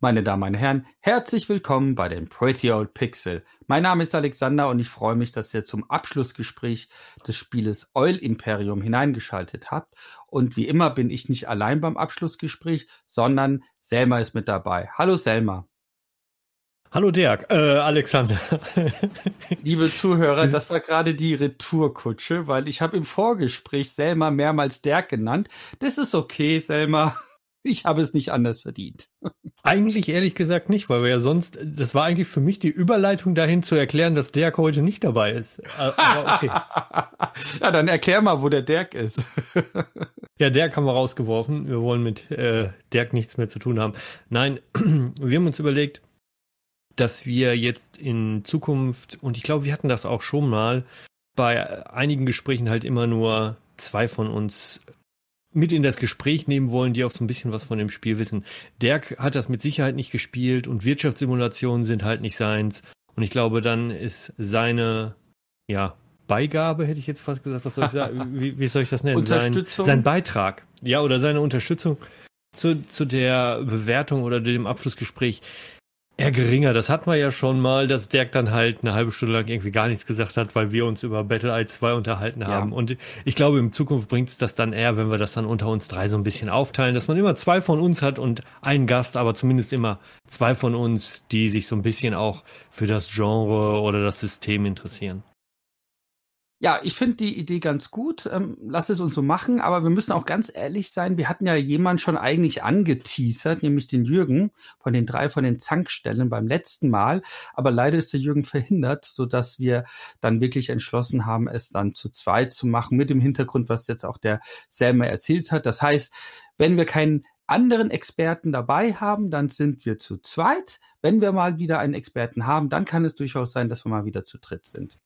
Meine Damen, meine Herren, herzlich willkommen bei den Pretty Old Pixel. Mein Name ist Alexander und ich freue mich, dass ihr zum Abschlussgespräch des Spieles Oil Imperium hineingeschaltet habt. Und wie immer bin ich nicht allein beim Abschlussgespräch, sondern Selma ist mit dabei. Hallo Selma. Hallo Dirk, äh, Alexander. Liebe Zuhörer, das war gerade die Retourkutsche, weil ich habe im Vorgespräch Selma mehrmals Dirk genannt. Das ist okay, Selma. Ich habe es nicht anders verdient. Eigentlich ehrlich gesagt nicht, weil wir ja sonst, das war eigentlich für mich die Überleitung dahin zu erklären, dass Dirk heute nicht dabei ist. Äh, aber okay. ja, dann erklär mal, wo der Dirk ist. ja, Dirk haben wir rausgeworfen. Wir wollen mit äh, Dirk nichts mehr zu tun haben. Nein, wir haben uns überlegt, dass wir jetzt in Zukunft, und ich glaube, wir hatten das auch schon mal, bei einigen Gesprächen halt immer nur zwei von uns mit in das Gespräch nehmen wollen, die auch so ein bisschen was von dem Spiel wissen. Dirk hat das mit Sicherheit nicht gespielt und Wirtschaftssimulationen sind halt nicht seins. Und ich glaube, dann ist seine, ja, Beigabe, hätte ich jetzt fast gesagt, was soll ich sagen, wie, wie soll ich das nennen? Unterstützung. Sein, sein Beitrag, ja, oder seine Unterstützung zu, zu der Bewertung oder dem Abschlussgespräch Eher geringer, das hatten wir ja schon mal, dass Dirk dann halt eine halbe Stunde lang irgendwie gar nichts gesagt hat, weil wir uns über Battle Eye 2 unterhalten ja. haben. Und ich glaube, in Zukunft bringt es das dann eher, wenn wir das dann unter uns drei so ein bisschen aufteilen, dass man immer zwei von uns hat und einen Gast, aber zumindest immer zwei von uns, die sich so ein bisschen auch für das Genre oder das System interessieren. Ja, ich finde die Idee ganz gut. Ähm, lass es uns so machen. Aber wir müssen auch ganz ehrlich sein. Wir hatten ja jemanden schon eigentlich angeteasert, nämlich den Jürgen von den drei von den Zankstellen beim letzten Mal. Aber leider ist der Jürgen verhindert, sodass wir dann wirklich entschlossen haben, es dann zu zweit zu machen mit dem Hintergrund, was jetzt auch der Selmer erzählt hat. Das heißt, wenn wir keinen anderen Experten dabei haben, dann sind wir zu zweit. Wenn wir mal wieder einen Experten haben, dann kann es durchaus sein, dass wir mal wieder zu dritt sind.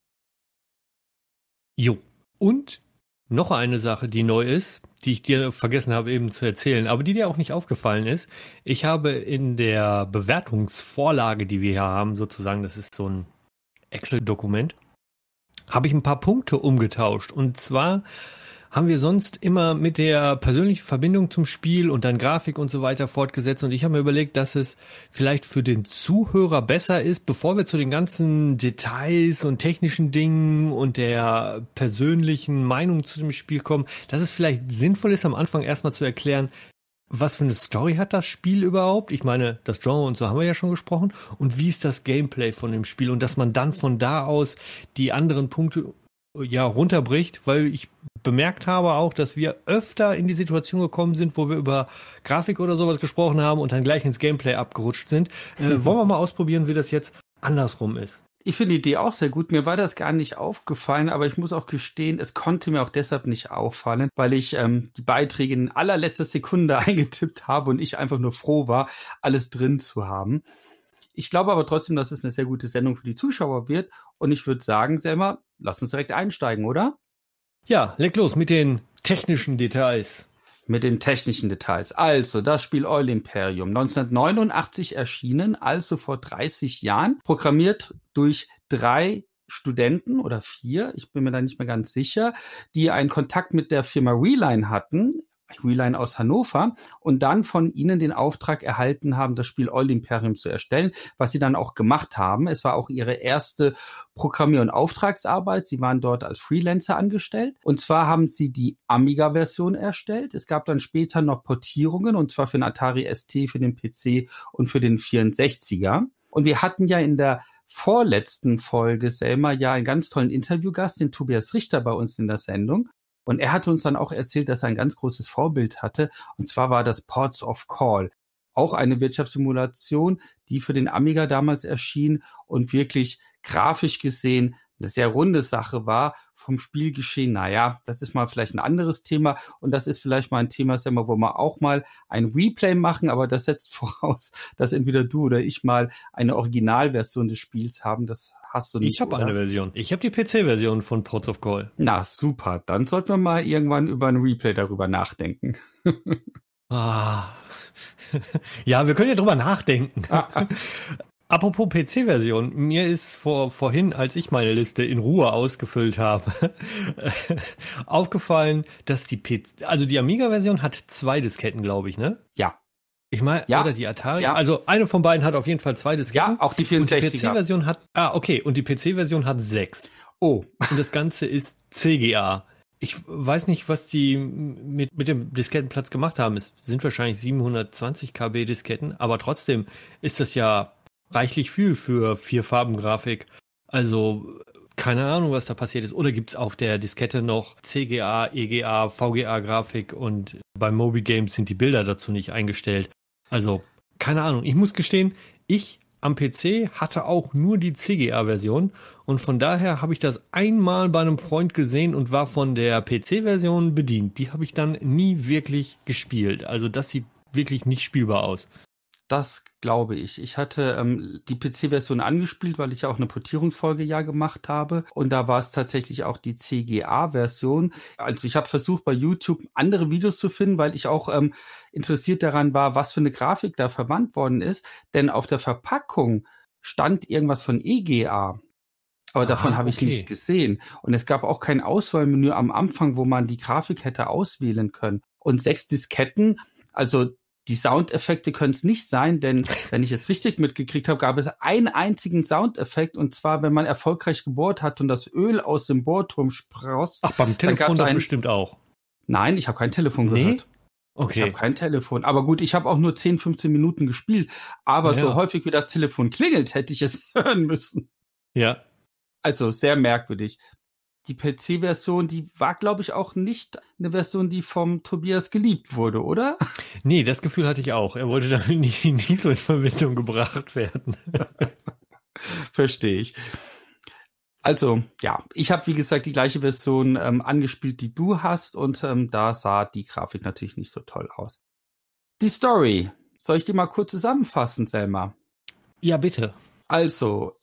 Jo. Und noch eine Sache, die neu ist, die ich dir vergessen habe eben zu erzählen, aber die dir auch nicht aufgefallen ist. Ich habe in der Bewertungsvorlage, die wir hier haben, sozusagen, das ist so ein Excel-Dokument, habe ich ein paar Punkte umgetauscht. Und zwar haben wir sonst immer mit der persönlichen Verbindung zum Spiel und dann Grafik und so weiter fortgesetzt. Und ich habe mir überlegt, dass es vielleicht für den Zuhörer besser ist, bevor wir zu den ganzen Details und technischen Dingen und der persönlichen Meinung zu dem Spiel kommen, dass es vielleicht sinnvoll ist, am Anfang erstmal zu erklären, was für eine Story hat das Spiel überhaupt? Ich meine, das Genre und so haben wir ja schon gesprochen. Und wie ist das Gameplay von dem Spiel? Und dass man dann von da aus die anderen Punkte ja, runterbricht, weil ich bemerkt habe auch, dass wir öfter in die Situation gekommen sind, wo wir über Grafik oder sowas gesprochen haben und dann gleich ins Gameplay abgerutscht sind. Äh, mhm. wollen wir mal ausprobieren, wie das jetzt andersrum ist? Ich finde die Idee auch sehr gut. Mir war das gar nicht aufgefallen, aber ich muss auch gestehen, es konnte mir auch deshalb nicht auffallen, weil ich ähm, die Beiträge in allerletzter Sekunde eingetippt habe und ich einfach nur froh war, alles drin zu haben. Ich glaube aber trotzdem, dass es eine sehr gute Sendung für die Zuschauer wird. Und ich würde sagen, Selma, lass uns direkt einsteigen, oder? Ja, leg los mit den technischen Details. Mit den technischen Details. Also, das Spiel Oil Imperium, 1989 erschienen, also vor 30 Jahren, programmiert durch drei Studenten oder vier, ich bin mir da nicht mehr ganz sicher, die einen Kontakt mit der Firma Reline hatten Reline aus Hannover und dann von ihnen den Auftrag erhalten haben, das Spiel Oil Imperium zu erstellen, was sie dann auch gemacht haben. Es war auch ihre erste Programmier- und Auftragsarbeit. Sie waren dort als Freelancer angestellt. Und zwar haben sie die Amiga-Version erstellt. Es gab dann später noch Portierungen, und zwar für den Atari ST, für den PC und für den 64er. Und wir hatten ja in der vorletzten Folge Selma ja einen ganz tollen Interviewgast, den Tobias Richter bei uns in der Sendung. Und er hatte uns dann auch erzählt, dass er ein ganz großes Vorbild hatte. Und zwar war das Ports of Call. Auch eine Wirtschaftssimulation, die für den Amiga damals erschien und wirklich grafisch gesehen eine sehr runde Sache war vom Spielgeschehen. Naja, das ist mal vielleicht ein anderes Thema und das ist vielleicht mal ein Thema, sagen wir, wo wir auch mal ein Replay machen, aber das setzt voraus, dass entweder du oder ich mal eine Originalversion des Spiels haben. Das hast du nicht. Ich habe eine Version. Ich habe die PC-Version von Ports of Call. Na super, dann sollten wir mal irgendwann über ein Replay darüber nachdenken. ah. ja, wir können ja drüber nachdenken. Ah, ah. Apropos PC-Version, mir ist vor, vorhin, als ich meine Liste in Ruhe ausgefüllt habe, aufgefallen, dass die PC, also die Amiga-Version hat zwei Disketten, glaube ich, ne? Ja. Ich meine, ja. oder die Atari. Ja. Also eine von beiden hat auf jeden Fall zwei Disketten. Ja, auch die 64 Die PC-Version hat, ah, okay, und die PC-Version hat sechs. Oh. Und das Ganze ist CGA. Ich weiß nicht, was die mit, mit dem Diskettenplatz gemacht haben. Es sind wahrscheinlich 720 KB Disketten, aber trotzdem ist das ja reichlich viel für vier Farben Grafik. Also keine Ahnung, was da passiert ist. Oder gibt es auf der Diskette noch CGA, EGA, VGA-Grafik und bei Moby Games sind die Bilder dazu nicht eingestellt. Also, keine Ahnung. Ich muss gestehen, ich am PC hatte auch nur die CGA-Version und von daher habe ich das einmal bei einem Freund gesehen und war von der PC-Version bedient. Die habe ich dann nie wirklich gespielt. Also das sieht wirklich nicht spielbar aus. Das glaube ich. Ich hatte ähm, die PC-Version angespielt, weil ich ja auch eine Portierungsfolge ja gemacht habe. Und da war es tatsächlich auch die CGA-Version. Also ich habe versucht, bei YouTube andere Videos zu finden, weil ich auch ähm, interessiert daran war, was für eine Grafik da verwandt worden ist. Denn auf der Verpackung stand irgendwas von EGA. Aber ah, davon ah, habe ich okay. nichts gesehen. Und es gab auch kein Auswahlmenü am Anfang, wo man die Grafik hätte auswählen können. Und sechs Disketten, also die Soundeffekte können es nicht sein, denn wenn ich es richtig mitgekriegt habe, gab es einen einzigen Soundeffekt und zwar, wenn man erfolgreich gebohrt hat und das Öl aus dem Bohrturm spross. Ach, beim Telefon dann, dann bestimmt auch. Nein, ich habe kein Telefon nee? gehört. Okay. Ich habe kein Telefon. Aber gut, ich habe auch nur 10, 15 Minuten gespielt. Aber ja. so häufig wie das Telefon klingelt, hätte ich es hören müssen. Ja. Also sehr merkwürdig die PC-Version, die war, glaube ich, auch nicht eine Version, die vom Tobias geliebt wurde, oder? Nee, das Gefühl hatte ich auch. Er wollte damit nicht, nicht so in Verbindung gebracht werden. Verstehe ich. Also, ja, ich habe, wie gesagt, die gleiche Version ähm, angespielt, die du hast, und ähm, da sah die Grafik natürlich nicht so toll aus. Die Story. Soll ich die mal kurz zusammenfassen, Selma? Ja, bitte. Also,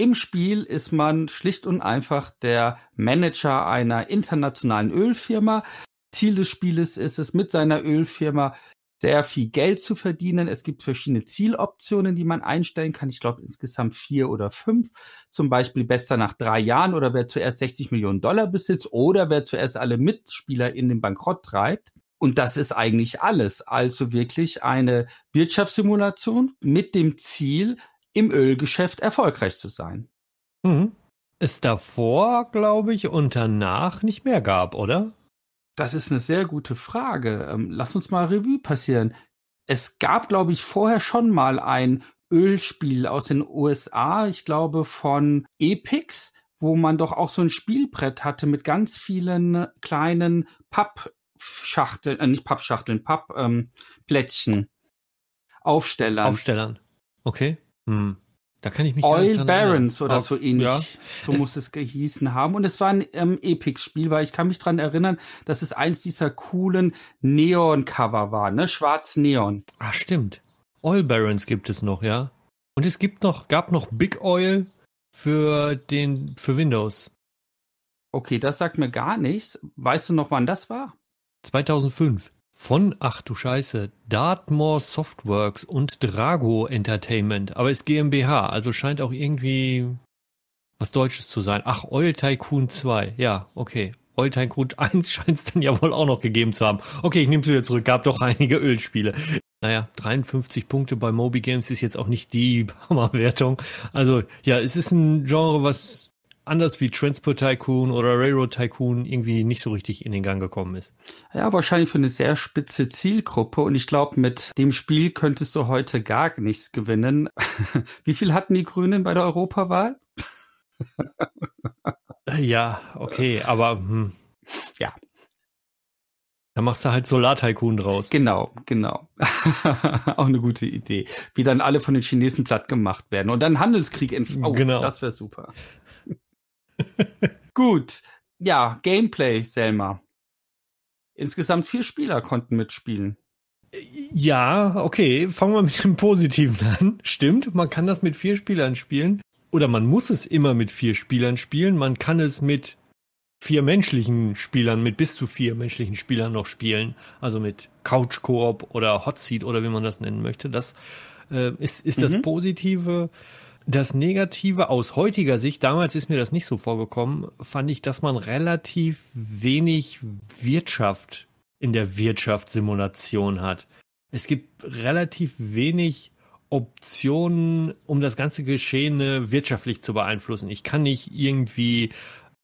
im Spiel ist man schlicht und einfach der Manager einer internationalen Ölfirma. Ziel des Spieles ist es, mit seiner Ölfirma sehr viel Geld zu verdienen. Es gibt verschiedene Zieloptionen, die man einstellen kann. Ich glaube insgesamt vier oder fünf. Zum Beispiel besser nach drei Jahren oder wer zuerst 60 Millionen Dollar besitzt oder wer zuerst alle Mitspieler in den Bankrott treibt. Und das ist eigentlich alles. Also wirklich eine Wirtschaftssimulation mit dem Ziel, im Ölgeschäft erfolgreich zu sein. Mhm. Es davor, glaube ich, und danach nicht mehr gab, oder? Das ist eine sehr gute Frage. Ähm, lass uns mal Revue passieren. Es gab, glaube ich, vorher schon mal ein Ölspiel aus den USA, ich glaube von Epix, wo man doch auch so ein Spielbrett hatte mit ganz vielen kleinen Pappschachteln, äh, nicht Pappschachteln, Pappplättchen. Ähm, Aufstellern. Aufstellern. Okay. Hm. Da kann ich mich Oil Barons oder Auf, so ähnlich. Ja. So muss es, gehießen haben. Und es war ein ähm, Epic-Spiel, weil ich kann mich daran erinnern, dass es eins dieser coolen Neon-Cover war, ne? Schwarz-Neon. Ah, stimmt. Oil Barons gibt es noch, ja. Und es gibt noch, gab noch Big Oil für den, für Windows. Okay, das sagt mir gar nichts. Weißt du noch, wann das war? 2005 von, ach du Scheiße, Dartmoor Softworks und Drago Entertainment, aber ist GmbH, also scheint auch irgendwie was Deutsches zu sein. Ach, Oil Tycoon 2, ja, okay. Oil Tycoon 1 scheint es dann ja wohl auch noch gegeben zu haben. Okay, ich nehme es wieder zurück, gab doch einige Ölspiele. Naja, 53 Punkte bei Moby Games ist jetzt auch nicht die Hammerwertung. Also ja, es ist ein Genre, was anders wie Transport Tycoon oder Railroad Tycoon irgendwie nicht so richtig in den Gang gekommen ist. Ja, wahrscheinlich für eine sehr spitze Zielgruppe und ich glaube, mit dem Spiel könntest du heute gar nichts gewinnen. wie viel hatten die Grünen bei der Europawahl? Äh, ja, okay, aber hm. ja. Da machst du halt Solar-Tycoon draus. Genau, genau. auch eine gute Idee. Wie dann alle von den Chinesen platt gemacht werden. Und dann Handelskrieg entfalten. Oh, genau. Das wäre super. Gut. Ja, Gameplay, Selma. Insgesamt vier Spieler konnten mitspielen. Ja, okay. Fangen wir mit dem Positiven an. Stimmt, man kann das mit vier Spielern spielen. Oder man muss es immer mit vier Spielern spielen. Man kann es mit vier menschlichen Spielern, mit bis zu vier menschlichen Spielern noch spielen. Also mit Couch Coop oder Hot Seat oder wie man das nennen möchte. Das äh, ist, ist mhm. das Positive. Das Negative aus heutiger Sicht, damals ist mir das nicht so vorgekommen, fand ich, dass man relativ wenig Wirtschaft in der Wirtschaftssimulation hat. Es gibt relativ wenig Optionen, um das ganze Geschehene wirtschaftlich zu beeinflussen. Ich kann nicht irgendwie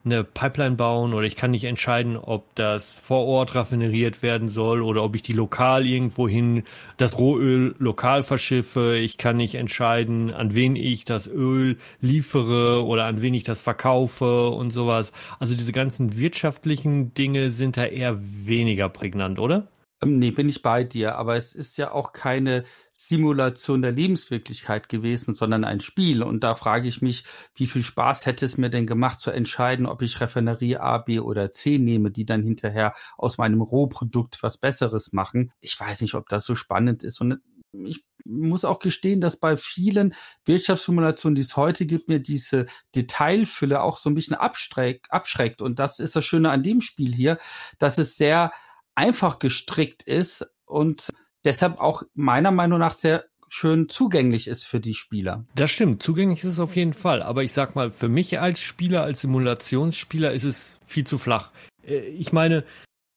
eine Pipeline bauen oder ich kann nicht entscheiden, ob das vor Ort raffineriert werden soll oder ob ich die lokal irgendwohin das Rohöl lokal verschiffe. Ich kann nicht entscheiden, an wen ich das Öl liefere oder an wen ich das verkaufe und sowas. Also diese ganzen wirtschaftlichen Dinge sind da eher weniger prägnant, oder? Ähm, nee, bin ich bei dir, aber es ist ja auch keine Simulation der Lebenswirklichkeit gewesen, sondern ein Spiel. Und da frage ich mich, wie viel Spaß hätte es mir denn gemacht, zu entscheiden, ob ich Refinerie A, B oder C nehme, die dann hinterher aus meinem Rohprodukt was Besseres machen. Ich weiß nicht, ob das so spannend ist. Und ich muss auch gestehen, dass bei vielen Wirtschaftssimulationen, die es heute gibt, mir diese Detailfülle auch so ein bisschen abschreckt. Und das ist das Schöne an dem Spiel hier, dass es sehr einfach gestrickt ist und deshalb auch meiner Meinung nach sehr schön zugänglich ist für die Spieler. Das stimmt, zugänglich ist es auf jeden Fall. Aber ich sag mal, für mich als Spieler, als Simulationsspieler ist es viel zu flach. Äh, ich meine,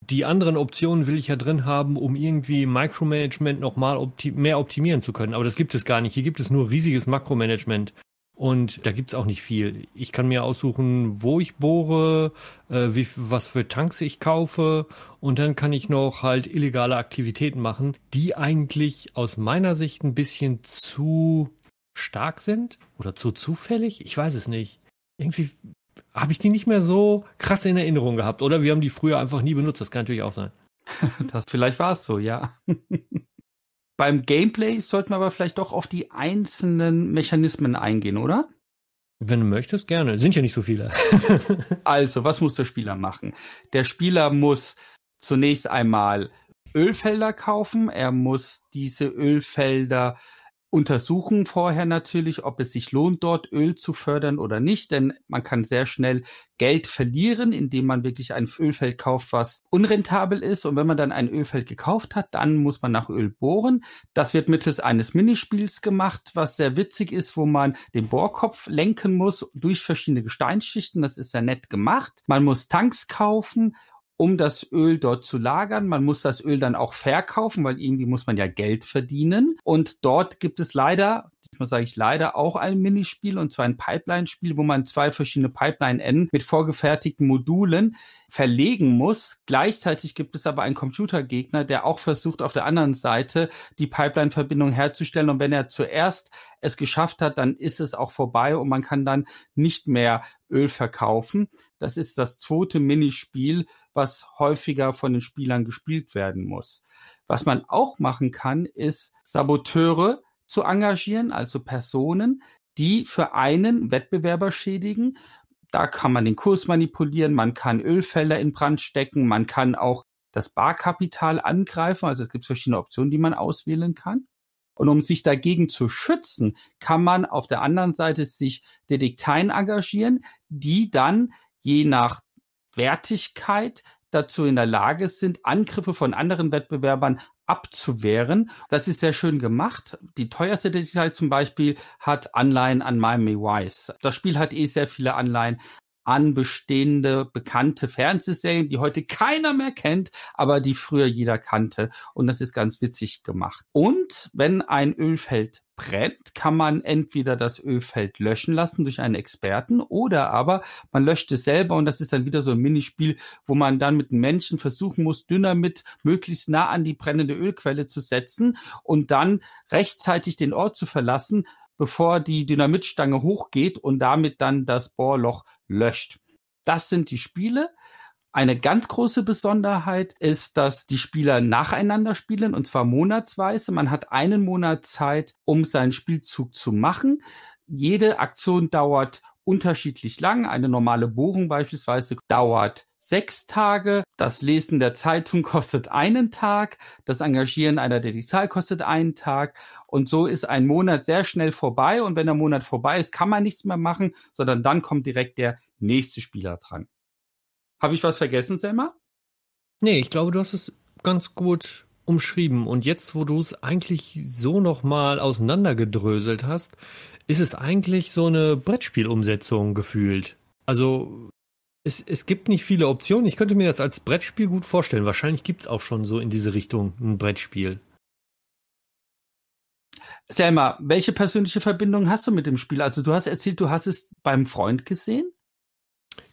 die anderen Optionen will ich ja drin haben, um irgendwie Micromanagement nochmal opti mehr optimieren zu können. Aber das gibt es gar nicht. Hier gibt es nur riesiges Makromanagement. Und da gibt es auch nicht viel. Ich kann mir aussuchen, wo ich bohre, äh, wie, was für Tanks ich kaufe. Und dann kann ich noch halt illegale Aktivitäten machen, die eigentlich aus meiner Sicht ein bisschen zu stark sind oder zu zufällig. Ich weiß es nicht. Irgendwie habe ich die nicht mehr so krass in Erinnerung gehabt. Oder wir haben die früher einfach nie benutzt. Das kann natürlich auch sein. Das, vielleicht war es so, ja. Beim Gameplay sollten wir aber vielleicht doch auf die einzelnen Mechanismen eingehen, oder? Wenn du möchtest, gerne. Sind ja nicht so viele. also, was muss der Spieler machen? Der Spieler muss zunächst einmal Ölfelder kaufen. Er muss diese Ölfelder untersuchen vorher natürlich, ob es sich lohnt, dort Öl zu fördern oder nicht, denn man kann sehr schnell Geld verlieren, indem man wirklich ein Ölfeld kauft, was unrentabel ist. Und wenn man dann ein Ölfeld gekauft hat, dann muss man nach Öl bohren. Das wird mittels eines Minispiels gemacht, was sehr witzig ist, wo man den Bohrkopf lenken muss durch verschiedene Gesteinsschichten. Das ist sehr nett gemacht. Man muss Tanks kaufen um das Öl dort zu lagern. Man muss das Öl dann auch verkaufen, weil irgendwie muss man ja Geld verdienen. Und dort gibt es leider, diesmal sage ich leider, auch ein Minispiel und zwar ein Pipeline-Spiel, wo man zwei verschiedene pipeline n mit vorgefertigten Modulen verlegen muss. Gleichzeitig gibt es aber einen Computergegner, der auch versucht, auf der anderen Seite die Pipeline-Verbindung herzustellen. Und wenn er zuerst es geschafft hat, dann ist es auch vorbei und man kann dann nicht mehr Öl verkaufen. Das ist das zweite Minispiel was häufiger von den Spielern gespielt werden muss. Was man auch machen kann, ist Saboteure zu engagieren, also Personen, die für einen Wettbewerber schädigen. Da kann man den Kurs manipulieren, man kann Ölfelder in Brand stecken, man kann auch das Barkapital angreifen. Also es gibt verschiedene Optionen, die man auswählen kann. Und um sich dagegen zu schützen, kann man auf der anderen Seite sich Detekteien engagieren, die dann je nach Wertigkeit dazu in der Lage sind, Angriffe von anderen Wettbewerbern abzuwehren. Das ist sehr schön gemacht. Die teuerste Detail zum Beispiel hat Anleihen an Miami Vice. Das Spiel hat eh sehr viele Anleihen an bestehende bekannte Fernsehserien, die heute keiner mehr kennt, aber die früher jeder kannte. Und das ist ganz witzig gemacht. Und wenn ein Ölfeld brennt, kann man entweder das Ölfeld löschen lassen durch einen Experten oder aber man löscht es selber und das ist dann wieder so ein Minispiel, wo man dann mit Menschen versuchen muss, dünner mit möglichst nah an die brennende Ölquelle zu setzen und dann rechtzeitig den Ort zu verlassen, bevor die Dynamitstange hochgeht und damit dann das Bohrloch löscht. Das sind die Spiele. Eine ganz große Besonderheit ist, dass die Spieler nacheinander spielen und zwar monatsweise. Man hat einen Monat Zeit, um seinen Spielzug zu machen. Jede Aktion dauert unterschiedlich lang. Eine normale Bohrung beispielsweise dauert sechs Tage, das Lesen der Zeitung kostet einen Tag, das Engagieren einer Detektiv kostet einen Tag und so ist ein Monat sehr schnell vorbei und wenn der Monat vorbei ist, kann man nichts mehr machen, sondern dann kommt direkt der nächste Spieler dran. Habe ich was vergessen, Selma? Nee, ich glaube, du hast es ganz gut umschrieben. Und jetzt, wo du es eigentlich so nochmal auseinandergedröselt hast, ist es eigentlich so eine Brettspielumsetzung gefühlt. Also es, es gibt nicht viele Optionen. Ich könnte mir das als Brettspiel gut vorstellen. Wahrscheinlich gibt es auch schon so in diese Richtung ein Brettspiel. Selma, welche persönliche Verbindung hast du mit dem Spiel? Also du hast erzählt, du hast es beim Freund gesehen?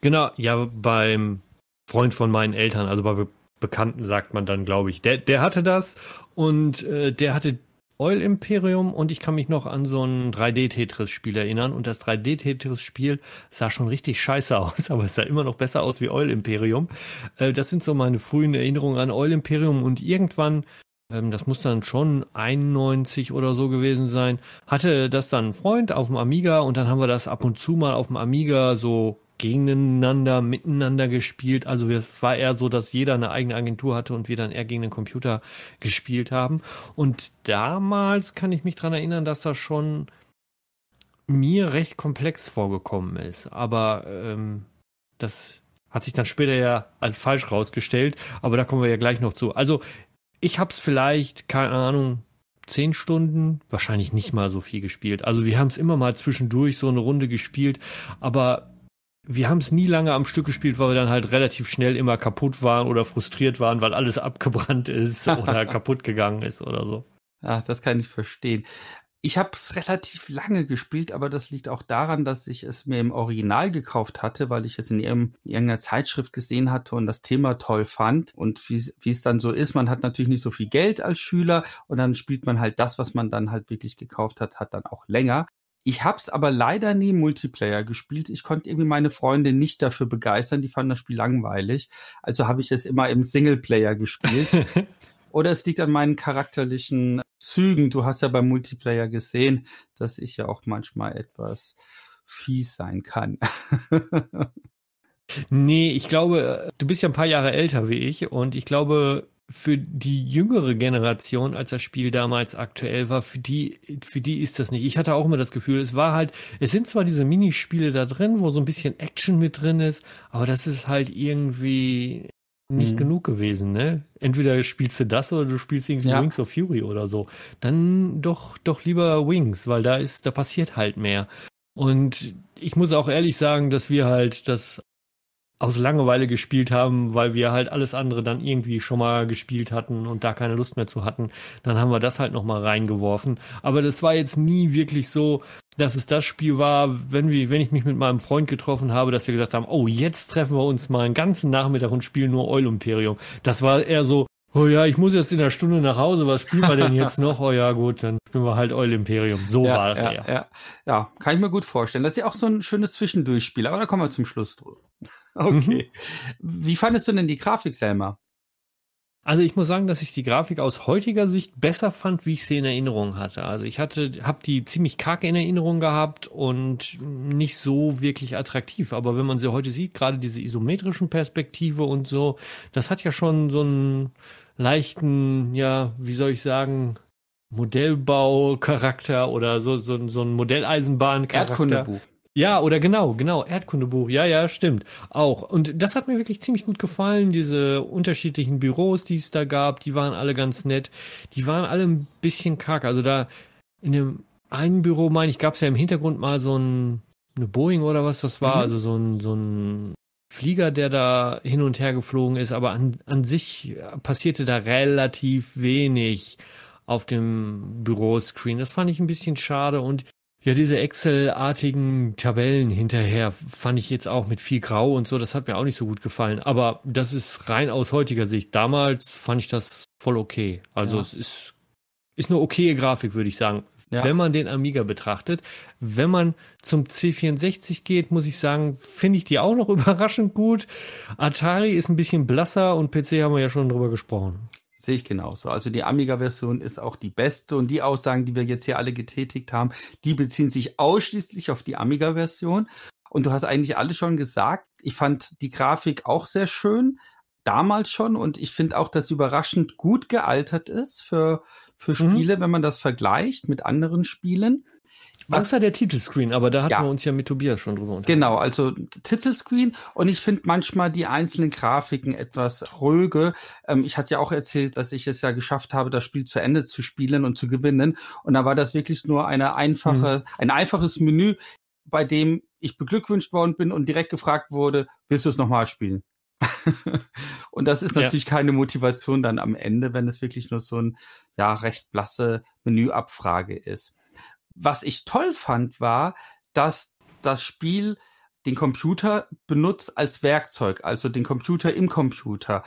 Genau, ja, beim Freund von meinen Eltern, also bei Be Bekannten sagt man dann, glaube ich. Der, der hatte das und äh, der hatte Oil Imperium und ich kann mich noch an so ein 3D-Tetris-Spiel erinnern. Und das 3D-Tetris-Spiel sah schon richtig scheiße aus, aber es sah immer noch besser aus wie Oil Imperium. Äh, das sind so meine frühen Erinnerungen an Oil Imperium und irgendwann, ähm, das muss dann schon 91 oder so gewesen sein, hatte das dann ein Freund auf dem Amiga und dann haben wir das ab und zu mal auf dem Amiga so gegeneinander, miteinander gespielt. Also es war eher so, dass jeder eine eigene Agentur hatte und wir dann eher gegen den Computer gespielt haben. Und damals kann ich mich dran erinnern, dass das schon mir recht komplex vorgekommen ist. Aber ähm, das hat sich dann später ja als falsch rausgestellt. Aber da kommen wir ja gleich noch zu. Also ich habe es vielleicht, keine Ahnung, zehn Stunden, wahrscheinlich nicht mal so viel gespielt. Also wir haben es immer mal zwischendurch so eine Runde gespielt, aber wir haben es nie lange am Stück gespielt, weil wir dann halt relativ schnell immer kaputt waren oder frustriert waren, weil alles abgebrannt ist oder kaputt gegangen ist oder so. Ja, das kann ich verstehen. Ich habe es relativ lange gespielt, aber das liegt auch daran, dass ich es mir im Original gekauft hatte, weil ich es in irgendeiner Zeitschrift gesehen hatte und das Thema toll fand. Und wie es dann so ist, man hat natürlich nicht so viel Geld als Schüler und dann spielt man halt das, was man dann halt wirklich gekauft hat, hat dann auch länger. Ich habe es aber leider nie Multiplayer gespielt. Ich konnte irgendwie meine Freunde nicht dafür begeistern. Die fanden das Spiel langweilig. Also habe ich es immer im Singleplayer gespielt. Oder es liegt an meinen charakterlichen Zügen. Du hast ja beim Multiplayer gesehen, dass ich ja auch manchmal etwas fies sein kann. nee, ich glaube, äh, du bist ja ein paar Jahre älter wie ich und ich glaube, für die jüngere Generation, als das Spiel damals aktuell war, für die, für die ist das nicht. Ich hatte auch immer das Gefühl, es war halt, es sind zwar diese Minispiele da drin, wo so ein bisschen Action mit drin ist, aber das ist halt irgendwie nicht mhm. genug gewesen, ne? Entweder spielst du das oder du spielst irgendwie ja. Wings of Fury oder so. Dann doch, doch lieber Wings, weil da ist, da passiert halt mehr. Und ich muss auch ehrlich sagen, dass wir halt das aus Langeweile gespielt haben, weil wir halt alles andere dann irgendwie schon mal gespielt hatten und da keine Lust mehr zu hatten, dann haben wir das halt nochmal reingeworfen. Aber das war jetzt nie wirklich so, dass es das Spiel war, wenn, wir, wenn ich mich mit meinem Freund getroffen habe, dass wir gesagt haben, oh, jetzt treffen wir uns mal einen ganzen Nachmittag und spielen nur Eulimperium. Das war eher so, oh ja, ich muss jetzt in der Stunde nach Hause, was spielen wir denn jetzt noch? Oh ja, gut, dann spielen wir halt Eul Imperium. So ja, war das ja, eher. Ja. ja, kann ich mir gut vorstellen. Das ist ja auch so ein schönes Zwischendurchspiel, aber da kommen wir zum Schluss drüber. Mhm. Okay. Wie fandest du denn die Grafik, Selma? Also ich muss sagen, dass ich die Grafik aus heutiger Sicht besser fand, wie ich sie in Erinnerung hatte. Also ich hatte, habe die ziemlich karg in Erinnerung gehabt und nicht so wirklich attraktiv. Aber wenn man sie heute sieht, gerade diese isometrischen Perspektive und so, das hat ja schon so ein leichten, ja, wie soll ich sagen, Modellbaucharakter oder so, so, so ein Modelleisenbahncharakter. Erdkundebuch. Ja, oder genau, genau, Erdkundebuch. Ja, ja, stimmt. Auch. Und das hat mir wirklich ziemlich gut gefallen. Diese unterschiedlichen Büros, die es da gab, die waren alle ganz nett. Die waren alle ein bisschen kack. Also da in dem einen Büro, meine ich, gab es ja im Hintergrund mal so ein, eine Boeing oder was das war. Mhm. Also so ein, so ein Flieger, der da hin und her geflogen ist, aber an, an sich passierte da relativ wenig auf dem Büroscreen. Das fand ich ein bisschen schade und ja, diese Excel-artigen Tabellen hinterher fand ich jetzt auch mit viel Grau und so, das hat mir auch nicht so gut gefallen. Aber das ist rein aus heutiger Sicht. Damals fand ich das voll okay. Also ja. es ist, ist eine okaye Grafik, würde ich sagen ja. wenn man den Amiga betrachtet. Wenn man zum C64 geht, muss ich sagen, finde ich die auch noch überraschend gut. Atari ist ein bisschen blasser und PC haben wir ja schon drüber gesprochen. Sehe ich genauso. Also die Amiga-Version ist auch die beste und die Aussagen, die wir jetzt hier alle getätigt haben, die beziehen sich ausschließlich auf die Amiga-Version. Und du hast eigentlich alles schon gesagt. Ich fand die Grafik auch sehr schön damals schon und ich finde auch, dass überraschend gut gealtert ist für, für mhm. Spiele, mhm. wenn man das vergleicht mit anderen Spielen. Was Außer der Titelscreen, aber da hatten ja. wir uns ja mit Tobias schon drüber unterhalten. Genau, also Titelscreen und ich finde manchmal die einzelnen Grafiken etwas tröge. Ähm, ich hatte ja auch erzählt, dass ich es ja geschafft habe, das Spiel zu Ende zu spielen und zu gewinnen. Und da war das wirklich nur eine einfache, mhm. ein einfaches Menü, bei dem ich beglückwünscht worden bin und direkt gefragt wurde, willst du es nochmal spielen? und das ist natürlich ja. keine Motivation dann am Ende, wenn es wirklich nur so ein, ja, recht blasse Menüabfrage ist. Was ich toll fand, war, dass das Spiel den Computer benutzt als Werkzeug, also den Computer im Computer.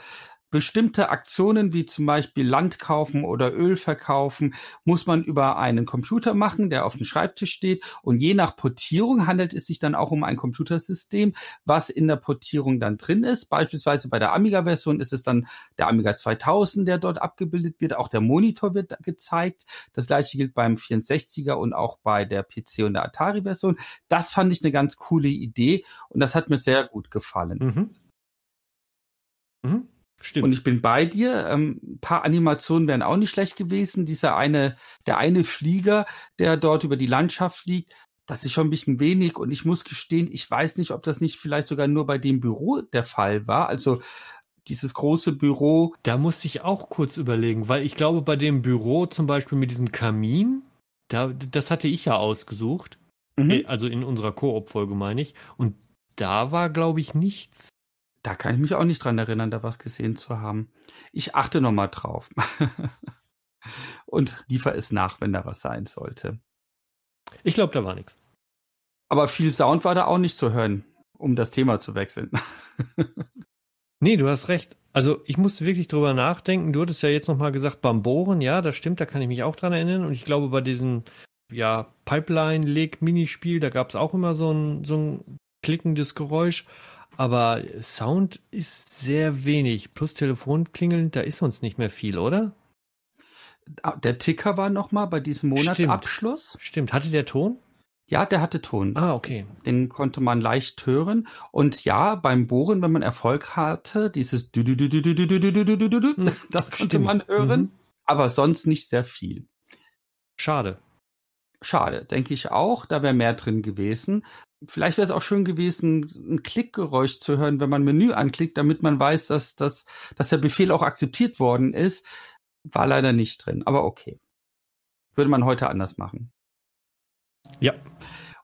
Bestimmte Aktionen wie zum Beispiel Land kaufen oder Öl verkaufen muss man über einen Computer machen, der auf dem Schreibtisch steht. Und je nach Portierung handelt es sich dann auch um ein Computersystem, was in der Portierung dann drin ist. Beispielsweise bei der Amiga-Version ist es dann der Amiga 2000, der dort abgebildet wird. Auch der Monitor wird gezeigt. Das gleiche gilt beim 64er und auch bei der PC und der Atari-Version. Das fand ich eine ganz coole Idee und das hat mir sehr gut gefallen. Mhm. Mhm. Stimmt. Und ich bin bei dir. ein ähm, paar Animationen wären auch nicht schlecht gewesen. Dieser eine, der eine Flieger, der dort über die Landschaft fliegt, das ist schon ein bisschen wenig. Und ich muss gestehen, ich weiß nicht, ob das nicht vielleicht sogar nur bei dem Büro der Fall war. Also dieses große Büro. Da musste ich auch kurz überlegen, weil ich glaube, bei dem Büro zum Beispiel mit diesem Kamin, da, das hatte ich ja ausgesucht. Mhm. Äh, also in unserer Koop-Folge meine ich. Und da war, glaube ich, nichts da kann ich mich auch nicht dran erinnern, da was gesehen zu haben. Ich achte nochmal drauf. und liefere es nach, wenn da was sein sollte. Ich glaube, da war nichts. Aber viel Sound war da auch nicht zu hören, um das Thema zu wechseln. nee, du hast recht. Also ich musste wirklich drüber nachdenken. Du hattest ja jetzt nochmal gesagt, Bamboren, ja, das stimmt, da kann ich mich auch dran erinnern. Und ich glaube, bei diesem ja, Pipeline-Leg-Minispiel, da gab es auch immer so ein, so ein klickendes Geräusch. Aber Sound ist sehr wenig. Plus Telefonklingeln, da ist sonst nicht mehr viel, oder? Der Ticker war nochmal bei diesem Monatsabschluss. Stimmt. Stimmt. Hatte der Ton? Ja, der hatte Ton. Ah, okay. Den konnte man leicht hören. Und ja, beim Bohren, wenn man Erfolg hatte, dieses das konnte man hören. Aber sonst nicht sehr viel. Schade. Schade, denke ich auch. Da wäre mehr drin gewesen vielleicht wäre es auch schön gewesen, ein Klickgeräusch zu hören, wenn man Menü anklickt, damit man weiß, dass, dass, dass der Befehl auch akzeptiert worden ist. War leider nicht drin, aber okay. Würde man heute anders machen. Ja.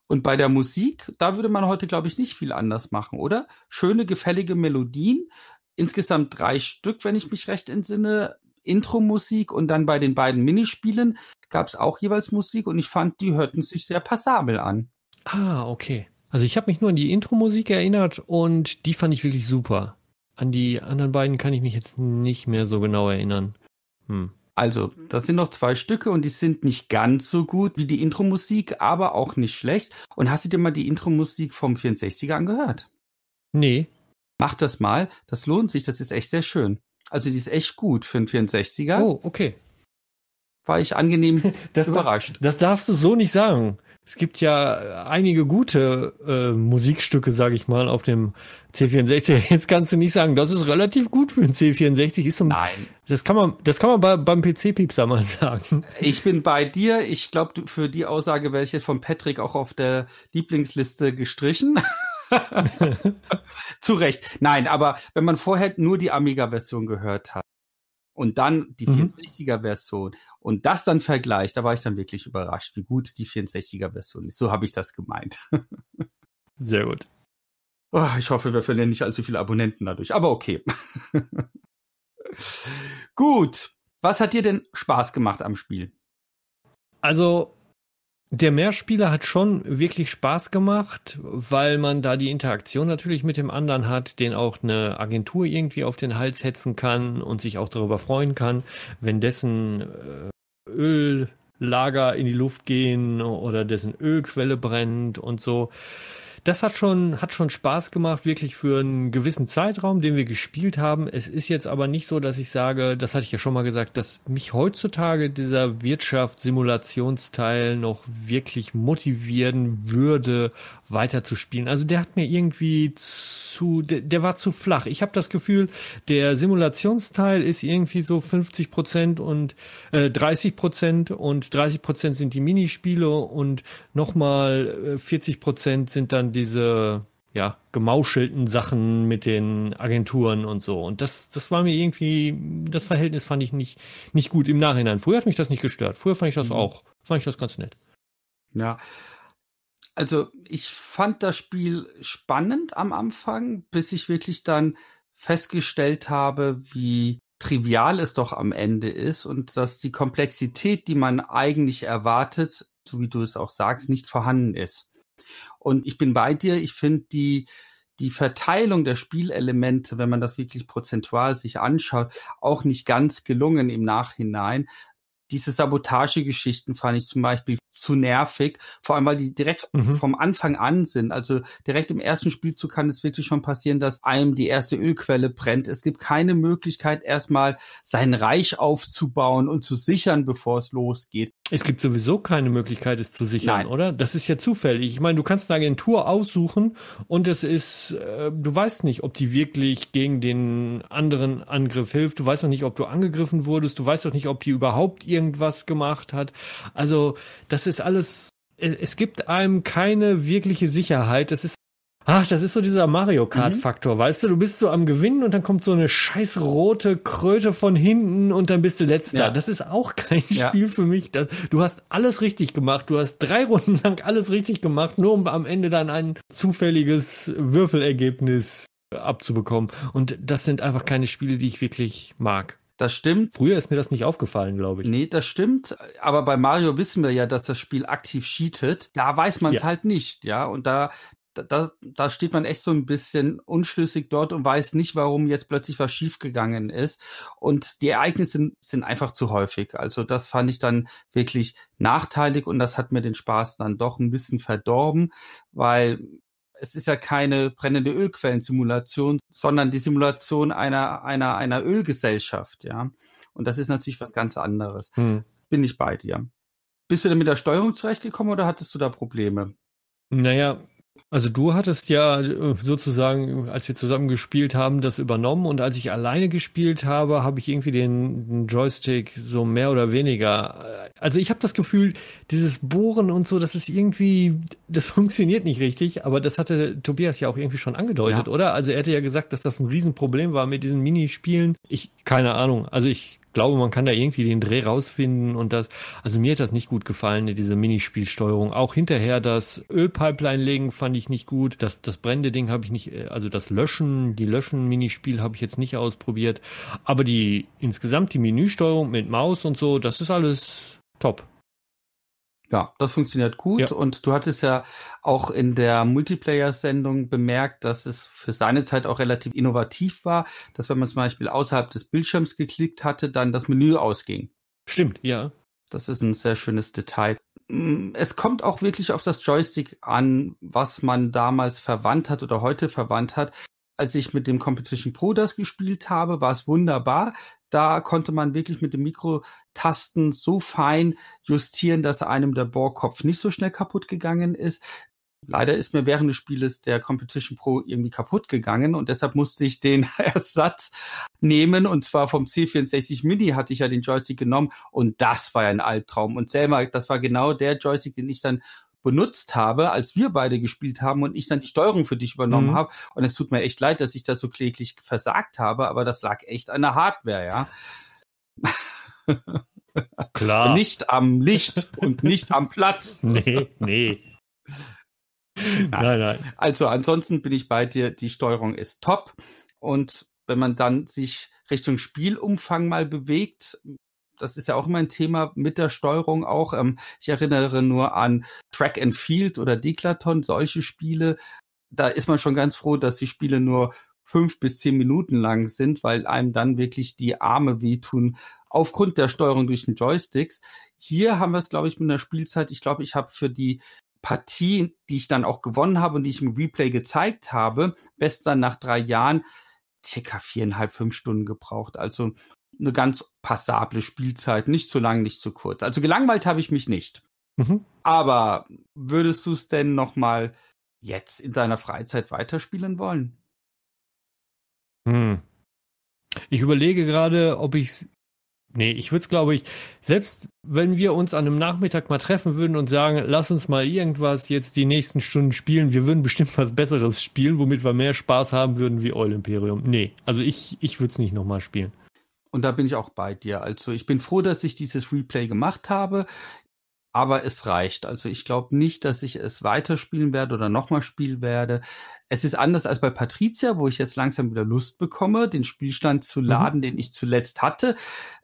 Und bei der Musik, da würde man heute, glaube ich, nicht viel anders machen, oder? Schöne, gefällige Melodien, insgesamt drei Stück, wenn ich mich recht entsinne, Intro-Musik und dann bei den beiden Minispielen gab es auch jeweils Musik und ich fand, die hörten sich sehr passabel an. Ah, okay. Also ich habe mich nur an die Intro-Musik erinnert und die fand ich wirklich super. An die anderen beiden kann ich mich jetzt nicht mehr so genau erinnern. Hm. Also, das sind noch zwei Stücke und die sind nicht ganz so gut wie die Intro-Musik, aber auch nicht schlecht. Und hast du dir mal die Intro-Musik vom 64er angehört? Nee. Mach das mal, das lohnt sich, das ist echt sehr schön. Also, die ist echt gut für den 64er. Oh, okay. War ich angenehm das überrascht. das darfst du so nicht sagen es gibt ja äh, einige gute äh, Musikstücke, sage ich mal, auf dem C64. Jetzt kannst du nicht sagen, das ist relativ gut für den C64. Ist ein, Nein. Das kann man, das kann man bei, beim PC-Piepser mal sagen. Ich bin bei dir. Ich glaube, für die Aussage wäre ich jetzt von Patrick auch auf der Lieblingsliste gestrichen. Zu Recht. Nein, aber wenn man vorher nur die Amiga-Version gehört hat, und dann die mhm. 64er-Version und das dann vergleicht, da war ich dann wirklich überrascht, wie gut die 64er-Version ist. So habe ich das gemeint. Sehr gut. Oh, ich hoffe, wir verlieren nicht allzu viele Abonnenten dadurch, aber okay. gut. Was hat dir denn Spaß gemacht am Spiel? Also, der Mehrspieler hat schon wirklich Spaß gemacht, weil man da die Interaktion natürlich mit dem anderen hat, den auch eine Agentur irgendwie auf den Hals hetzen kann und sich auch darüber freuen kann, wenn dessen äh, Öllager in die Luft gehen oder dessen Ölquelle brennt und so das hat schon, hat schon Spaß gemacht, wirklich für einen gewissen Zeitraum, den wir gespielt haben. Es ist jetzt aber nicht so, dass ich sage, das hatte ich ja schon mal gesagt, dass mich heutzutage dieser Wirtschaftssimulationsteil noch wirklich motivieren würde, weiter zu spielen. Also der hat mir irgendwie zu, der, der war zu flach. Ich habe das Gefühl, der Simulationsteil ist irgendwie so 50 Prozent und äh, 30 Prozent und 30 Prozent sind die Minispiele und nochmal 40 äh, Prozent sind dann diese ja, gemauschelten Sachen mit den Agenturen und so. Und das, das war mir irgendwie, das Verhältnis fand ich nicht, nicht gut im Nachhinein. Früher hat mich das nicht gestört. Früher fand ich das mhm. auch, fand ich das ganz nett. Ja. Also ich fand das Spiel spannend am Anfang, bis ich wirklich dann festgestellt habe, wie trivial es doch am Ende ist und dass die Komplexität, die man eigentlich erwartet, so wie du es auch sagst, nicht vorhanden ist. Und ich bin bei dir, ich finde die, die Verteilung der Spielelemente, wenn man das wirklich prozentual sich anschaut, auch nicht ganz gelungen im Nachhinein, diese Sabotagegeschichten fand ich zum Beispiel zu nervig, vor allem weil die direkt mhm. vom Anfang an sind. Also direkt im ersten Spielzug kann es wirklich schon passieren, dass einem die erste Ölquelle brennt. Es gibt keine Möglichkeit, erstmal sein Reich aufzubauen und zu sichern, bevor es losgeht. Es gibt sowieso keine Möglichkeit, es zu sichern, Nein. oder? Das ist ja zufällig. Ich meine, du kannst eine Agentur aussuchen und es ist, äh, du weißt nicht, ob die wirklich gegen den anderen Angriff hilft. Du weißt noch nicht, ob du angegriffen wurdest. Du weißt doch nicht, ob die überhaupt ihr irgendwas gemacht hat. Also das ist alles, äh, es gibt einem keine wirkliche Sicherheit. Es ist Ach, das ist so dieser Mario Kart mhm. Faktor, mhm. weißt du? Du bist so am Gewinnen und dann kommt so eine scheiß rote Kröte von hinten und dann bist du letzter. Ja. Das ist auch kein ja. Spiel für mich. Das, du hast alles richtig gemacht. Du hast drei Runden lang alles richtig gemacht, nur um am Ende dann ein zufälliges Würfelergebnis abzubekommen. Und das sind einfach keine Spiele, die ich wirklich mag. Das stimmt. Früher ist mir das nicht aufgefallen, glaube ich. Nee, das stimmt. Aber bei Mario wissen wir ja, dass das Spiel aktiv cheatet. Da weiß man es ja. halt nicht, ja. Und da, da, da steht man echt so ein bisschen unschlüssig dort und weiß nicht, warum jetzt plötzlich was schiefgegangen ist. Und die Ereignisse sind, sind einfach zu häufig. Also das fand ich dann wirklich nachteilig und das hat mir den Spaß dann doch ein bisschen verdorben, weil es ist ja keine brennende Ölquellensimulation, sondern die Simulation einer, einer, einer Ölgesellschaft, ja. Und das ist natürlich was ganz anderes. Hm. Bin ich bei dir. Bist du denn mit der Steuerung zurechtgekommen oder hattest du da Probleme? Naja, also du hattest ja äh, sozusagen, als wir zusammen gespielt haben, das übernommen und als ich alleine gespielt habe, habe ich irgendwie den, den Joystick so mehr oder weniger. Äh, also ich habe das Gefühl, dieses Bohren und so, das ist irgendwie, das funktioniert nicht richtig, aber das hatte Tobias ja auch irgendwie schon angedeutet, ja. oder? Also er hätte ja gesagt, dass das ein Riesenproblem war mit diesen Minispielen. Ich, keine Ahnung, also ich glaube, man kann da irgendwie den Dreh rausfinden und das, also mir hat das nicht gut gefallen, ne, diese Minispielsteuerung. Auch hinterher das Ölpipeline legen fand ich nicht gut. Das, das brennende Ding habe ich nicht, äh, also das Löschen, die Löschen-Minispiel habe ich jetzt nicht ausprobiert. Aber die, insgesamt die Menüsteuerung mit Maus und so, das ist alles top. Ja, das funktioniert gut. Ja. Und du hattest ja auch in der Multiplayer-Sendung bemerkt, dass es für seine Zeit auch relativ innovativ war, dass wenn man zum Beispiel außerhalb des Bildschirms geklickt hatte, dann das Menü ausging. Stimmt, ja. Das ist ein sehr schönes Detail. Mm, es kommt auch wirklich auf das Joystick an, was man damals verwandt hat oder heute verwandt hat als ich mit dem Competition Pro das gespielt habe, war es wunderbar. Da konnte man wirklich mit dem Mikrotasten so fein justieren, dass einem der Bohrkopf nicht so schnell kaputt gegangen ist. Leider ist mir während des Spieles der Competition Pro irgendwie kaputt gegangen und deshalb musste ich den Ersatz nehmen und zwar vom C64 Mini hatte ich ja den Joystick genommen und das war ja ein Albtraum und selber das war genau der Joystick, den ich dann benutzt habe, als wir beide gespielt haben und ich dann die Steuerung für dich übernommen mhm. habe. Und es tut mir echt leid, dass ich das so kläglich versagt habe, aber das lag echt an der Hardware, ja. Klar. Nicht am Licht und nicht am Platz. Nee, nee. Nein. nein, nein. Also ansonsten bin ich bei dir, die Steuerung ist top. Und wenn man dann sich Richtung Spielumfang mal bewegt, das ist ja auch immer ein Thema mit der Steuerung auch. Ähm, ich erinnere nur an Track and Field oder Deklaton, solche Spiele. Da ist man schon ganz froh, dass die Spiele nur fünf bis zehn Minuten lang sind, weil einem dann wirklich die Arme wehtun aufgrund der Steuerung durch den Joysticks. Hier haben wir es, glaube ich, mit einer Spielzeit. Ich glaube, ich habe für die Partie, die ich dann auch gewonnen habe und die ich im Replay gezeigt habe, best dann nach drei Jahren circa viereinhalb, fünf Stunden gebraucht. Also eine ganz passable Spielzeit, nicht zu lang, nicht zu kurz. Also gelangweilt habe ich mich nicht. Mhm. Aber würdest du es denn nochmal jetzt in deiner Freizeit weiterspielen wollen? Hm. Ich überlege gerade, ob ich es. Nee, ich würde es, glaube ich, selbst wenn wir uns an einem Nachmittag mal treffen würden und sagen, lass uns mal irgendwas jetzt die nächsten Stunden spielen, wir würden bestimmt was Besseres spielen, womit wir mehr Spaß haben würden wie Oil Imperium. Nee, also ich, ich würde es nicht nochmal spielen. Und da bin ich auch bei dir. Also ich bin froh, dass ich dieses Replay gemacht habe. Aber es reicht. Also ich glaube nicht, dass ich es weiterspielen werde oder nochmal spielen werde. Es ist anders als bei Patricia, wo ich jetzt langsam wieder Lust bekomme, den Spielstand zu mhm. laden, mhm. den ich zuletzt hatte.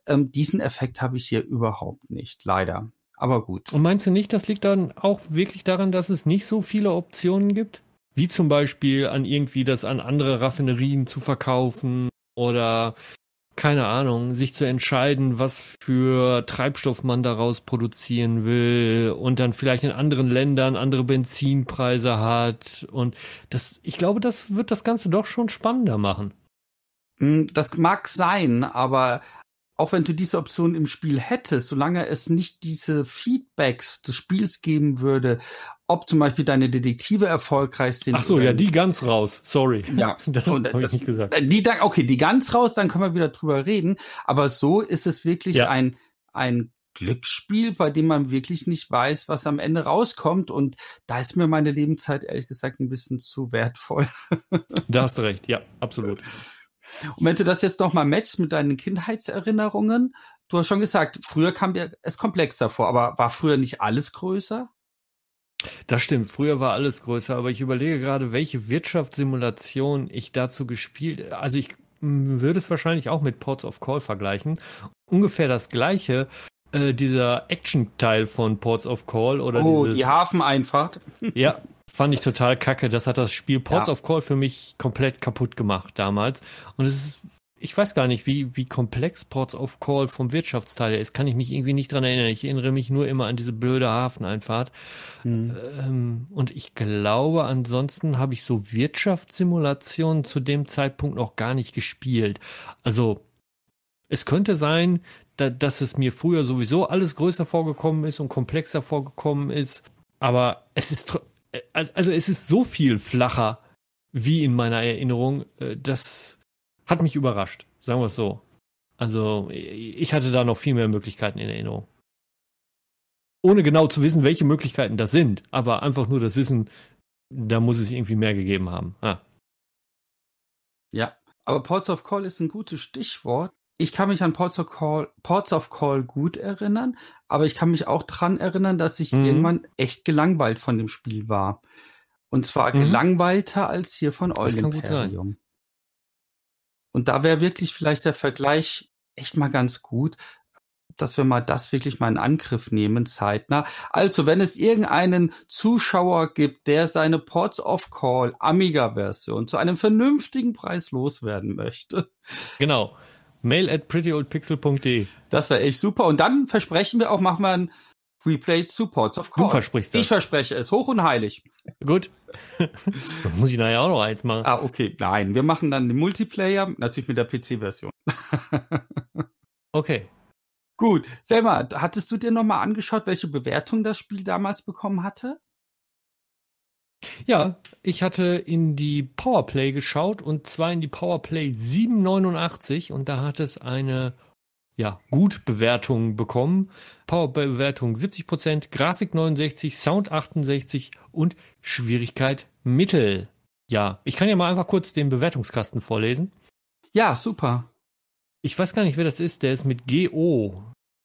Ähm, diesen Effekt habe ich hier überhaupt nicht, leider. Aber gut. Und meinst du nicht, das liegt dann auch wirklich daran, dass es nicht so viele Optionen gibt? Wie zum Beispiel an irgendwie das an andere Raffinerien zu verkaufen oder keine Ahnung, sich zu entscheiden, was für Treibstoff man daraus produzieren will und dann vielleicht in anderen Ländern andere Benzinpreise hat und das, ich glaube, das wird das Ganze doch schon spannender machen. Hm, das mag sein, aber auch wenn du diese Option im Spiel hättest, solange es nicht diese Feedbacks des Spiels geben würde, ob zum Beispiel deine Detektive erfolgreich sind. Ach so, ja, die ganz raus. Sorry. Ja, das habe ich nicht gesagt. Äh, die, okay, die ganz raus, dann können wir wieder drüber reden. Aber so ist es wirklich ja. ein, ein Glücksspiel, bei dem man wirklich nicht weiß, was am Ende rauskommt. Und da ist mir meine Lebenszeit ehrlich gesagt ein bisschen zu wertvoll. da hast du recht, ja, absolut. Und wenn du das jetzt nochmal matchst mit deinen Kindheitserinnerungen, du hast schon gesagt, früher kam dir es komplexer vor, aber war früher nicht alles größer? Das stimmt, früher war alles größer, aber ich überlege gerade, welche Wirtschaftssimulation ich dazu gespielt, also ich würde es wahrscheinlich auch mit Ports of Call vergleichen. Ungefähr das gleiche, äh, dieser Action-Teil von Ports of Call oder Oh, dieses, die Hafeneinfahrt. Ja, fand ich total kacke. Das hat das Spiel Ports ja. of Call für mich komplett kaputt gemacht damals. Und es ist, ich weiß gar nicht, wie, wie komplex Ports of Call vom Wirtschaftsteil ist. Kann ich mich irgendwie nicht dran erinnern. Ich erinnere mich nur immer an diese blöde Hafeneinfahrt. Mhm. Ähm, und ich glaube, ansonsten habe ich so Wirtschaftssimulationen zu dem Zeitpunkt noch gar nicht gespielt. Also, es könnte sein, da, dass es mir früher sowieso alles größer vorgekommen ist und komplexer vorgekommen ist. Aber es ist äh, also es ist so viel flacher wie in meiner Erinnerung. Äh, das hat mich überrascht, sagen wir es so. Also ich hatte da noch viel mehr Möglichkeiten in Erinnerung. Ohne genau zu wissen, welche Möglichkeiten das sind, aber einfach nur das Wissen, da muss es irgendwie mehr gegeben haben. Ah. Ja, aber Ports of Call ist ein gutes Stichwort, ich kann mich an Ports of, Call, Ports of Call gut erinnern, aber ich kann mich auch daran erinnern, dass ich mhm. irgendwann echt gelangweilt von dem Spiel war. Und zwar mhm. gelangweilter als hier von Eulen Und da wäre wirklich vielleicht der Vergleich echt mal ganz gut, dass wir mal das wirklich mal in Angriff nehmen, zeitnah. Also, wenn es irgendeinen Zuschauer gibt, der seine Ports of Call Amiga-Version zu einem vernünftigen Preis loswerden möchte. Genau. Mail at prettyoldpixel.de. Das wäre echt super. Und dann versprechen wir auch, machen wir ein Replay Support. of Call. Du versprichst das. Ich verspreche es, hoch und heilig. Gut. das muss ich nachher auch noch eins machen. Ah, okay. Nein, wir machen dann den Multiplayer, natürlich mit der PC-Version. okay. Gut. Selma, hattest du dir nochmal angeschaut, welche Bewertung das Spiel damals bekommen hatte? Ja, ich hatte in die Powerplay geschaut und zwar in die Powerplay 789 und da hat es eine ja, gut Bewertung bekommen. Powerplay-Bewertung 70%, Grafik 69, Sound 68 und Schwierigkeit Mittel. Ja, ich kann ja mal einfach kurz den Bewertungskasten vorlesen. Ja, super. Ich weiß gar nicht, wer das ist. Der ist mit GO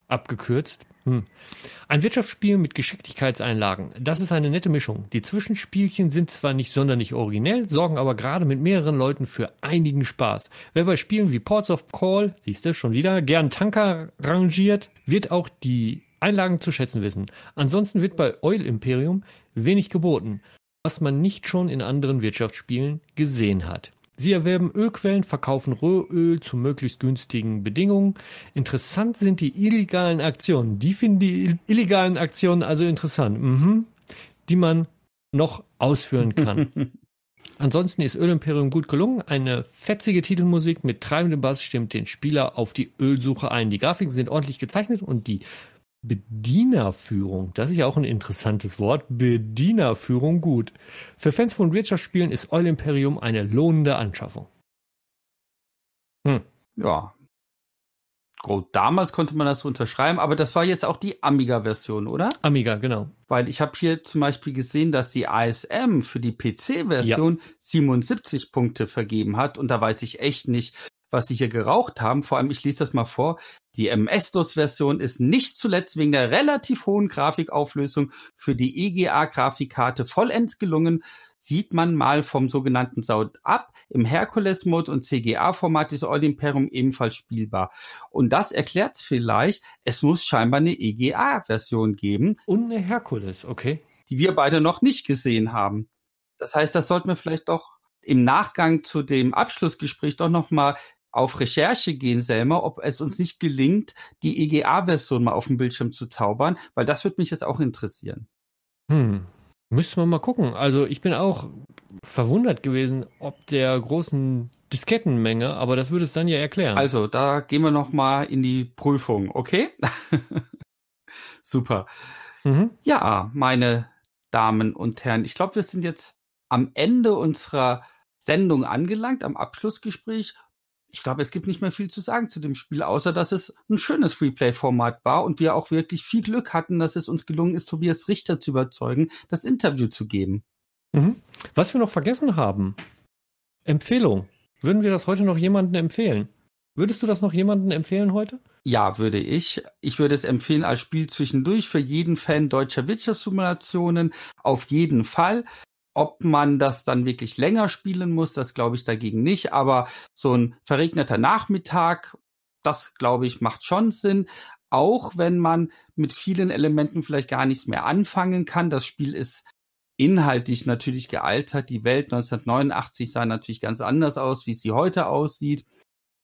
abgekürzt. Hm. Ein Wirtschaftsspiel mit Geschicklichkeitseinlagen. Das ist eine nette Mischung. Die Zwischenspielchen sind zwar nicht sonderlich originell, sorgen aber gerade mit mehreren Leuten für einigen Spaß. Wer bei Spielen wie Ports of Call, siehst du schon wieder, gern Tanker rangiert, wird auch die Einlagen zu schätzen wissen. Ansonsten wird bei Oil Imperium wenig geboten, was man nicht schon in anderen Wirtschaftsspielen gesehen hat. Sie erwerben Ölquellen, verkaufen Rohöl zu möglichst günstigen Bedingungen. Interessant sind die illegalen Aktionen. Die finden die illegalen Aktionen also interessant, mhm. die man noch ausführen kann. Ansonsten ist Ölimperium gut gelungen. Eine fetzige Titelmusik mit treibendem Bass stimmt den Spieler auf die Ölsuche ein. Die Grafiken sind ordentlich gezeichnet und die Bedienerführung, das ist ja auch ein interessantes Wort, Bedienerführung gut. Für Fans von Wirtschaftsspielen ist Eul Imperium eine lohnende Anschaffung. Hm. Ja. Gut, damals konnte man das unterschreiben, aber das war jetzt auch die Amiga-Version, oder? Amiga, genau. Weil ich habe hier zum Beispiel gesehen, dass die ASM für die PC-Version ja. 77 Punkte vergeben hat und da weiß ich echt nicht, was sie hier geraucht haben. Vor allem, ich lese das mal vor, die MS-DOS-Version ist nicht zuletzt wegen der relativ hohen Grafikauflösung für die EGA-Grafikkarte vollends gelungen, sieht man mal vom sogenannten Sound ab. im herkules mode und CGA-Format ist All Imperium ebenfalls spielbar. Und das erklärt vielleicht, es muss scheinbar eine EGA-Version geben. Und eine Herkules, okay. Die wir beide noch nicht gesehen haben. Das heißt, das sollten wir vielleicht doch im Nachgang zu dem Abschlussgespräch doch nochmal auf Recherche gehen, Selma, ob es uns nicht gelingt, die EGA-Version mal auf dem Bildschirm zu zaubern, weil das würde mich jetzt auch interessieren. Hm. Müssen wir mal gucken. Also ich bin auch verwundert gewesen, ob der großen Diskettenmenge, aber das würde es dann ja erklären. Also da gehen wir noch mal in die Prüfung, okay? Super. Mhm. Ja, meine Damen und Herren, ich glaube, wir sind jetzt am Ende unserer Sendung angelangt, am Abschlussgespräch ich glaube, es gibt nicht mehr viel zu sagen zu dem Spiel, außer dass es ein schönes Freeplay-Format war und wir auch wirklich viel Glück hatten, dass es uns gelungen ist, Tobias Richter zu überzeugen, das Interview zu geben. Mhm. Was wir noch vergessen haben, Empfehlung. Würden wir das heute noch jemandem empfehlen? Würdest du das noch jemandem empfehlen heute? Ja, würde ich. Ich würde es empfehlen als Spiel zwischendurch für jeden Fan deutscher Wirtschaftssimulationen auf jeden Fall. Ob man das dann wirklich länger spielen muss, das glaube ich dagegen nicht. Aber so ein verregneter Nachmittag, das glaube ich, macht schon Sinn. Auch wenn man mit vielen Elementen vielleicht gar nichts mehr anfangen kann. Das Spiel ist inhaltlich natürlich gealtert. Die Welt 1989 sah natürlich ganz anders aus, wie sie heute aussieht.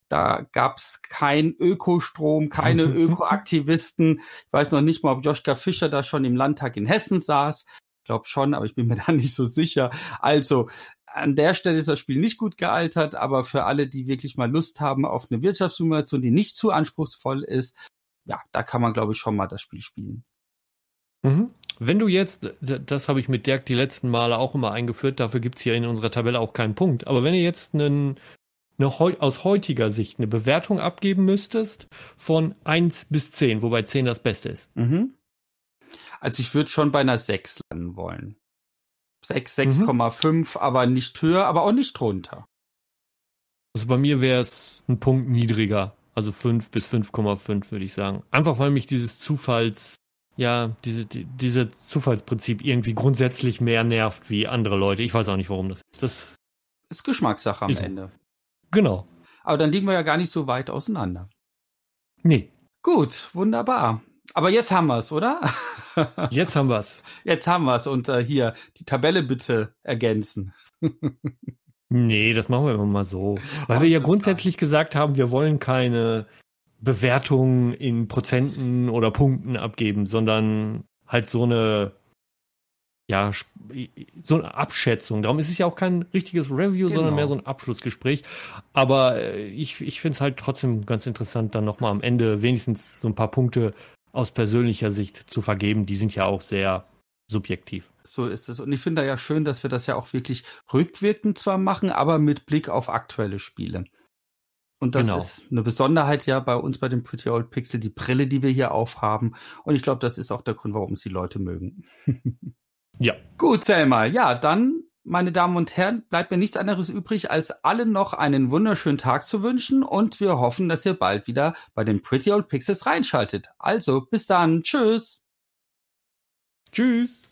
Da gab es keinen Ökostrom, keine Ökoaktivisten. Ich weiß noch nicht mal, ob Joschka Fischer da schon im Landtag in Hessen saß glaube schon, aber ich bin mir da nicht so sicher. Also an der Stelle ist das Spiel nicht gut gealtert, aber für alle, die wirklich mal Lust haben auf eine Wirtschaftssimulation, die nicht zu anspruchsvoll ist, ja, da kann man, glaube ich, schon mal das Spiel spielen. Mhm. Wenn du jetzt, das habe ich mit Dirk die letzten Male auch immer eingeführt, dafür gibt es hier in unserer Tabelle auch keinen Punkt. Aber wenn ihr jetzt einen, eine, aus heutiger Sicht eine Bewertung abgeben müsstest von 1 bis 10, wobei 10 das Beste ist, mhm. Also ich würde schon bei einer 6 landen wollen. 6, 6,5, mhm. aber nicht höher, aber auch nicht drunter. Also bei mir wäre es ein Punkt niedriger. Also 5 bis 5,5 würde ich sagen. Einfach weil mich dieses Zufalls, ja, diese, die, diese Zufallsprinzip irgendwie grundsätzlich mehr nervt wie andere Leute. Ich weiß auch nicht, warum das ist. Das ist Geschmackssache am ist, Ende. Genau. Aber dann liegen wir ja gar nicht so weit auseinander. Nee. Gut, wunderbar. Aber jetzt haben wir es, oder? Jetzt haben wir's. Jetzt haben wir's. Und äh, hier, die Tabelle bitte ergänzen. nee, das machen wir immer mal so. Weil oh, wir ja grundsätzlich ah. gesagt haben, wir wollen keine Bewertungen in Prozenten oder Punkten abgeben, sondern halt so eine ja, so eine Abschätzung. Darum ist es ja auch kein richtiges Review, genau. sondern mehr so ein Abschlussgespräch. Aber äh, ich, ich finde es halt trotzdem ganz interessant, dann nochmal am Ende wenigstens so ein paar Punkte aus persönlicher Sicht zu vergeben, die sind ja auch sehr subjektiv. So ist es. Und ich finde ja schön, dass wir das ja auch wirklich rückwirkend zwar machen, aber mit Blick auf aktuelle Spiele. Und das genau. ist eine Besonderheit ja bei uns bei dem Pretty Old Pixel, die Brille, die wir hier aufhaben. Und ich glaube, das ist auch der Grund, warum es die Leute mögen. ja. Gut, Selma. Ja, dann meine Damen und Herren, bleibt mir nichts anderes übrig, als allen noch einen wunderschönen Tag zu wünschen und wir hoffen, dass ihr bald wieder bei den Pretty Old Pixels reinschaltet. Also, bis dann. Tschüss. Tschüss.